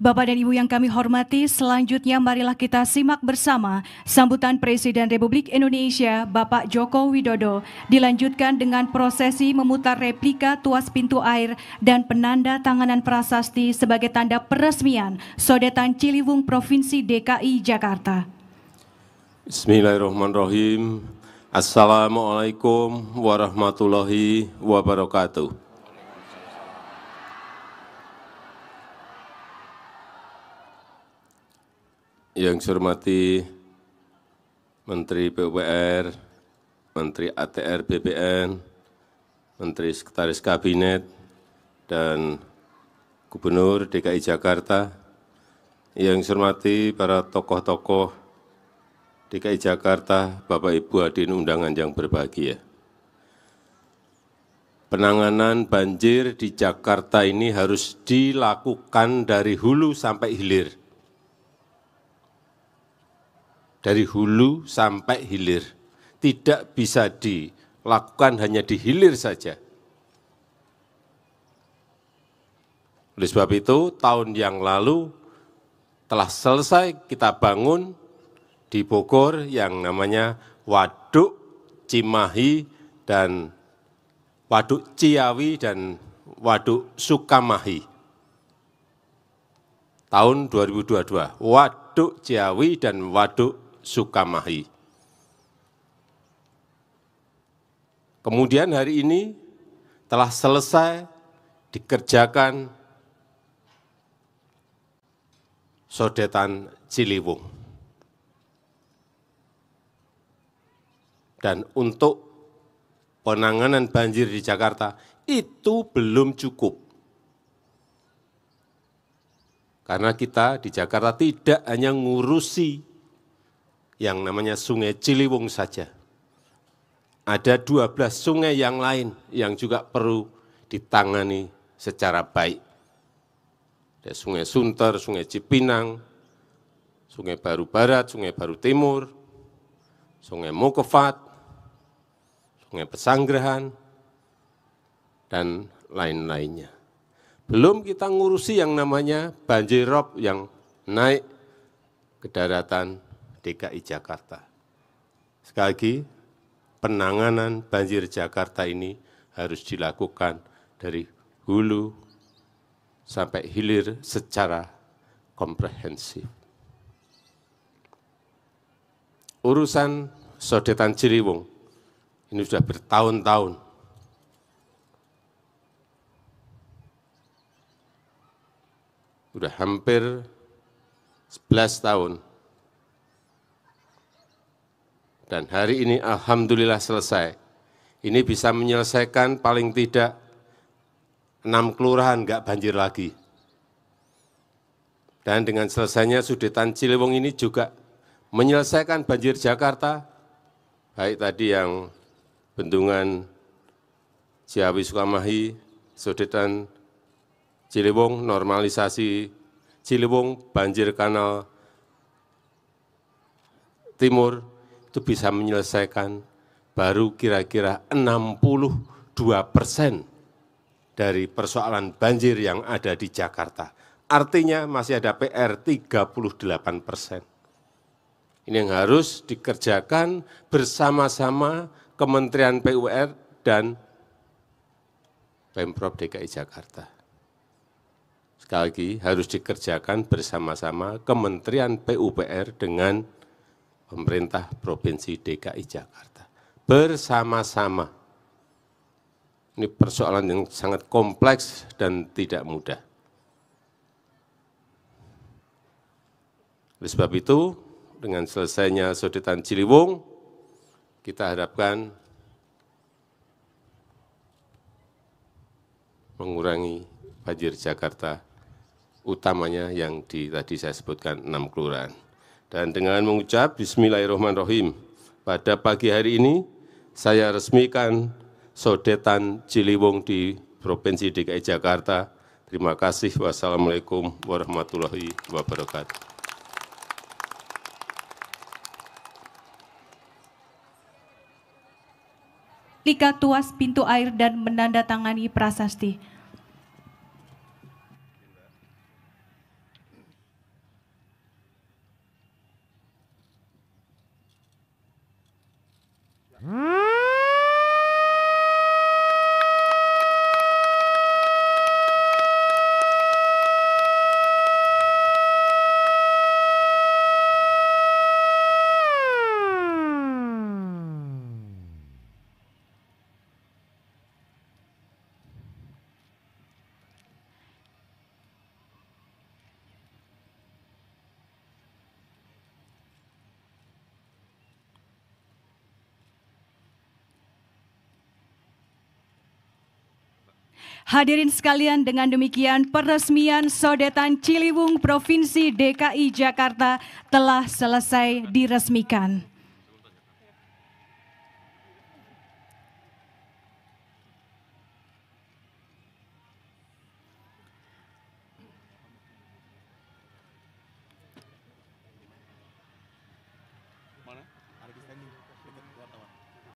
Bapak dan Ibu yang kami hormati, selanjutnya marilah kita simak bersama sambutan Presiden Republik Indonesia Bapak Joko Widodo dilanjutkan dengan prosesi memutar replika tuas pintu air dan penanda tanganan prasasti sebagai tanda peresmian sodetan Ciliwung Provinsi DKI Jakarta. Bismillahirrahmanirrahim. Assalamualaikum warahmatullahi wabarakatuh. Yang saya hormati Menteri PUPR, Menteri ATR BPN, Menteri Sekretaris Kabinet, dan Gubernur DKI Jakarta, yang saya hormati para tokoh-tokoh DKI Jakarta, Bapak Ibu hadirin undangan yang berbahagia. Penanganan banjir di Jakarta ini harus dilakukan dari hulu sampai hilir dari hulu sampai hilir. Tidak bisa dilakukan hanya di hilir saja. Oleh sebab itu, tahun yang lalu telah selesai kita bangun di Bogor yang namanya Waduk Cimahi dan Waduk Ciawi dan Waduk Sukamahi. Tahun 2022, Waduk Ciawi dan Waduk Sukamahi. Kemudian hari ini telah selesai dikerjakan sodetan Ciliwung. Dan untuk penanganan banjir di Jakarta itu belum cukup. Karena kita di Jakarta tidak hanya ngurusi yang namanya Sungai Ciliwung saja. Ada 12 sungai yang lain yang juga perlu ditangani secara baik. Ada Sungai Sunter, Sungai Cipinang, Sungai Baru Barat, Sungai Baru Timur, Sungai Mokofat, Sungai Pesanggerahan, dan lain-lainnya. Belum kita ngurusi yang namanya banjir rob yang naik ke daratan DKI Jakarta. Sekali lagi, penanganan banjir Jakarta ini harus dilakukan dari hulu sampai hilir secara komprehensif. Urusan sodetan Ciliwung ini sudah bertahun-tahun. Sudah hampir 11 tahun dan hari ini alhamdulillah selesai. Ini bisa menyelesaikan paling tidak enam kelurahan nggak banjir lagi. Dan dengan selesainya Sudetan Ciliwung ini juga menyelesaikan banjir Jakarta, baik tadi yang bendungan Ciawi Sukamahi, Sudetan Ciliwung, normalisasi Ciliwung, banjir kanal timur, itu bisa menyelesaikan baru kira-kira 62 persen dari persoalan banjir yang ada di Jakarta. Artinya masih ada PR 38 persen. Ini yang harus dikerjakan bersama-sama Kementerian PUR dan Pemprov DKI Jakarta. Sekali lagi, harus dikerjakan bersama-sama Kementerian PUPR dengan pemerintah Provinsi DKI Jakarta. Bersama-sama. Ini persoalan yang sangat kompleks dan tidak mudah. Oleh sebab itu, dengan selesainya sodetan Ciliwung, kita harapkan mengurangi banjir Jakarta, utamanya yang di, tadi saya sebutkan enam kelurahan dan dengan mengucap Bismillahirrahmanirrahim. Pada pagi hari ini saya resmikan Sodetan Ciliwung di Provinsi DKI Jakarta. Terima kasih. Wassalamualaikum warahmatullahi wabarakatuh. Lika tuas pintu air dan menandatangani prasasti. Hadirin sekalian dengan demikian peresmian Sodetan Ciliwung Provinsi DKI Jakarta telah selesai diresmikan.